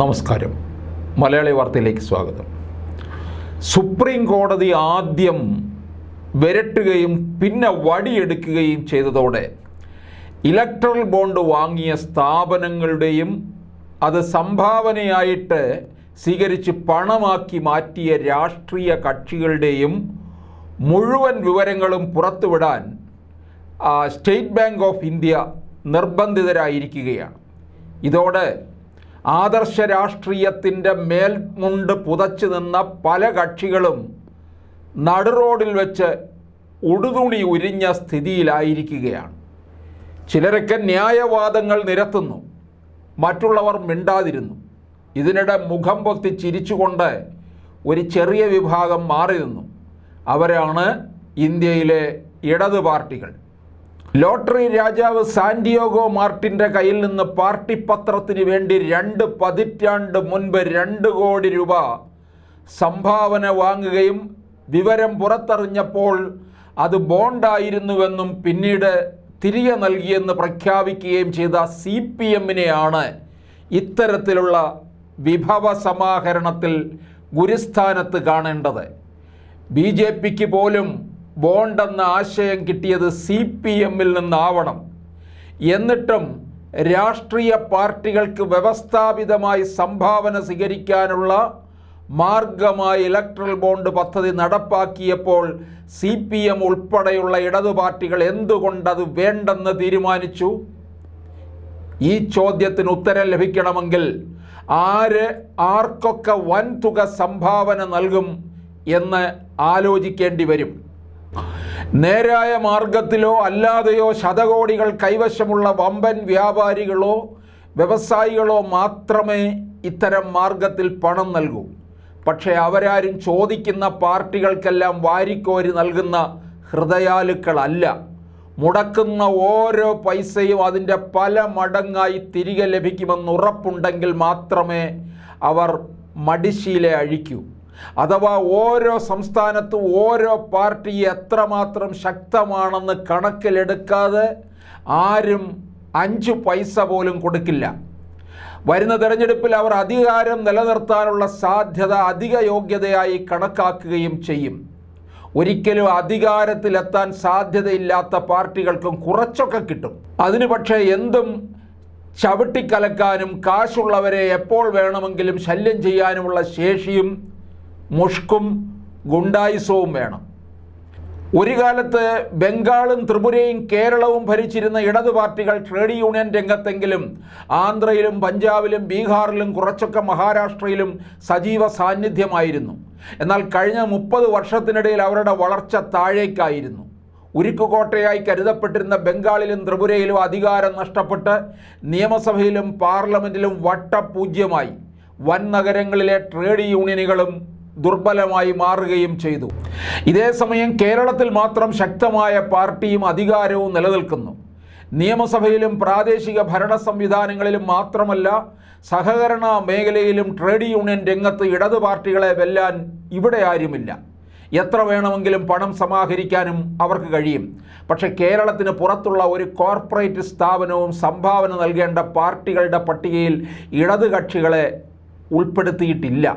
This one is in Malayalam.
നമസ്കാരം മലയാളി വാർത്തയിലേക്ക് സ്വാഗതം സുപ്രീം കോടതി ആദ്യം വിരട്ടുകയും പിന്നെ വടിയെടുക്കുകയും ചെയ്തതോടെ ഇലക്ട്രൽ ബോണ്ട് വാങ്ങിയ സ്ഥാപനങ്ങളുടെയും അത് സംഭാവനയായിട്ട് സ്വീകരിച്ച് പണമാക്കി മാറ്റിയ രാഷ്ട്രീയ കക്ഷികളുടെയും മുഴുവൻ വിവരങ്ങളും പുറത്തുവിടാൻ സ്റ്റേറ്റ് ബാങ്ക് ഓഫ് ഇന്ത്യ നിർബന്ധിതരായിരിക്കുകയാണ് ഇതോടെ ആദർശ രാഷ്ട്രീയത്തിൻ്റെ മേൽമുണ്ട് പുതച്ചു നിന്ന പല കക്ഷികളും നടുറോഡിൽ വെച്ച് ഉടുതുണി ഉരിഞ്ഞ സ്ഥിതിയിലായിരിക്കുകയാണ് ചിലരൊക്കെ ന്യായവാദങ്ങൾ നിരത്തുന്നു മറ്റുള്ളവർ മിണ്ടാതിരുന്നു ഇതിനിടെ മുഖം പൊത്തി ചിരിച്ചുകൊണ്ട് ഒരു ചെറിയ വിഭാഗം മാറി നിന്നു അവരാണ് ഇന്ത്യയിലെ ഇടതു പാർട്ടികൾ ലോട്ടറി രാജാവ് സാന്റിയോഗോ മാർട്ടിന്റെ കയ്യിൽ നിന്ന് പാർട്ടി പത്രത്തിന് വേണ്ടി രണ്ട് പതിറ്റാണ്ട് മുൻപ് രണ്ട് കോടി രൂപ സംഭാവന വാങ്ങുകയും വിവരം പുറത്തറിഞ്ഞപ്പോൾ അത് ബോണ്ടായിരുന്നുവെന്നും പിന്നീട് തിരികെ നൽകിയെന്ന് പ്രഖ്യാപിക്കുകയും ചെയ്ത സി പി എമ്മിനെയാണ് ഇത്തരത്തിലുള്ള വിഭവ സമാഹരണത്തിൽ ഗുരുസ്ഥാനത്ത് കാണേണ്ടത് ബി ജെ പിക്ക് പോലും ബോണ്ടെന്ന ആശയം കിട്ടിയത് സി പി എമ്മിൽ നിന്നാവണം എന്നിട്ടും രാഷ്ട്രീയ പാർട്ടികൾക്ക് വ്യവസ്ഥാപിതമായി സംഭാവന സ്വീകരിക്കാനുള്ള മാർഗമായി ഇലക്ട്രൽ ബോണ്ട് പദ്ധതി നടപ്പാക്കിയപ്പോൾ സി പി എം ഉൾപ്പെടെയുള്ള ഇടതു പാർട്ടികൾ എന്തുകൊണ്ടത് വേണ്ടെന്ന് തീരുമാനിച്ചു ഈ ചോദ്യത്തിന് ഉത്തരം ലഭിക്കണമെങ്കിൽ ആര് ആർക്കൊക്കെ വൻതുക സംഭാവന നൽകും എന്ന് ആലോചിക്കേണ്ടി വരും നേരായ മാർഗത്തിലോ അല്ലാതെയോ ശതകോടികൾ കൈവശമുള്ള വമ്പൻ വ്യാപാരികളോ വ്യവസായികളോ മാത്രമേ ഇത്തരം മാർഗത്തിൽ പണം നൽകൂ പക്ഷേ അവരാരും ചോദിക്കുന്ന പാർട്ടികൾക്കെല്ലാം വാരിക്കോരി നൽകുന്ന ഹൃദയാലുക്കളല്ല മുടക്കുന്ന ഓരോ പൈസയും അതിൻ്റെ പല മടങ്ങായി തിരികെ ലഭിക്കുമെന്ന് ഉറപ്പുണ്ടെങ്കിൽ മാത്രമേ അവർ മടിശീലെ അഴിക്കൂ അഥവാ ഓരോ സംസ്ഥാനത്തും ഓരോ പാർട്ടി എത്രമാത്രം ശക്തമാണെന്ന് കണക്കിലെടുക്കാതെ ആരും അഞ്ച് പൈസ പോലും കൊടുക്കില്ല വരുന്ന തെരഞ്ഞെടുപ്പിൽ അവർ അധികാരം നിലനിർത്താനുള്ള സാധ്യത അധിക യോഗ്യതയായി കണക്കാക്കുകയും ചെയ്യും ഒരിക്കലും അധികാരത്തിലെത്താൻ സാധ്യതയില്ലാത്ത പാർട്ടികൾക്കും കുറച്ചൊക്കെ കിട്ടും അതിന് പക്ഷേ എന്തും ചവിട്ടിക്കലക്കാനും കാശുള്ളവരെ എപ്പോൾ വേണമെങ്കിലും ശല്യം ചെയ്യാനുമുള്ള ശേഷിയും മുഷ്കും ഗുണ്ടായിസവും വേണം ഒരു കാലത്ത് ബംഗാളും ത്രിപുരയും കേരളവും ഭരിച്ചിരുന്ന ഇടത് പാർട്ടികൾ ട്രേഡ് യൂണിയൻ രംഗത്തെങ്കിലും ആന്ധ്രയിലും പഞ്ചാബിലും ബീഹാറിലും കുറച്ചൊക്കെ മഹാരാഷ്ട്രയിലും സജീവ സാന്നിധ്യമായിരുന്നു എന്നാൽ കഴിഞ്ഞ മുപ്പത് വർഷത്തിനിടയിൽ അവരുടെ വളർച്ച താഴേക്കായിരുന്നു ഉരുക്കുകോട്ടയായി കരുതപ്പെട്ടിരുന്ന ബംഗാളിലും ത്രിപുരയിലും അധികാരം നഷ്ടപ്പെട്ട് നിയമസഭയിലും പാർലമെൻറ്റിലും വട്ടപൂജ്യമായി വൻ നഗരങ്ങളിലെ ട്രേഡ് യൂണിയനുകളും ദുർബലമായി മാറുകയും ചെയ്തു ഇതേ സമയം കേരളത്തിൽ മാത്രം ശക്തമായ പാർട്ടിയും അധികാരവും നിലനിൽക്കുന്നു നിയമസഭയിലും പ്രാദേശിക ഭരണ സംവിധാനങ്ങളിലും മാത്രമല്ല സഹകരണ മേഖലയിലും ട്രേഡ് യൂണിയൻ രംഗത്ത് ഇടതു പാർട്ടികളെ വെല്ലാൻ ഇവിടെ ആരുമില്ല എത്ര വേണമെങ്കിലും പണം സമാഹരിക്കാനും അവർക്ക് കഴിയും പക്ഷേ കേരളത്തിന് പുറത്തുള്ള ഒരു കോർപ്പറേറ്റ് സ്ഥാപനവും സംഭാവന നൽകേണ്ട പാർട്ടികളുടെ പട്ടികയിൽ ഇടതു കക്ഷികളെ ഉൾപ്പെടുത്തിയിട്ടില്ല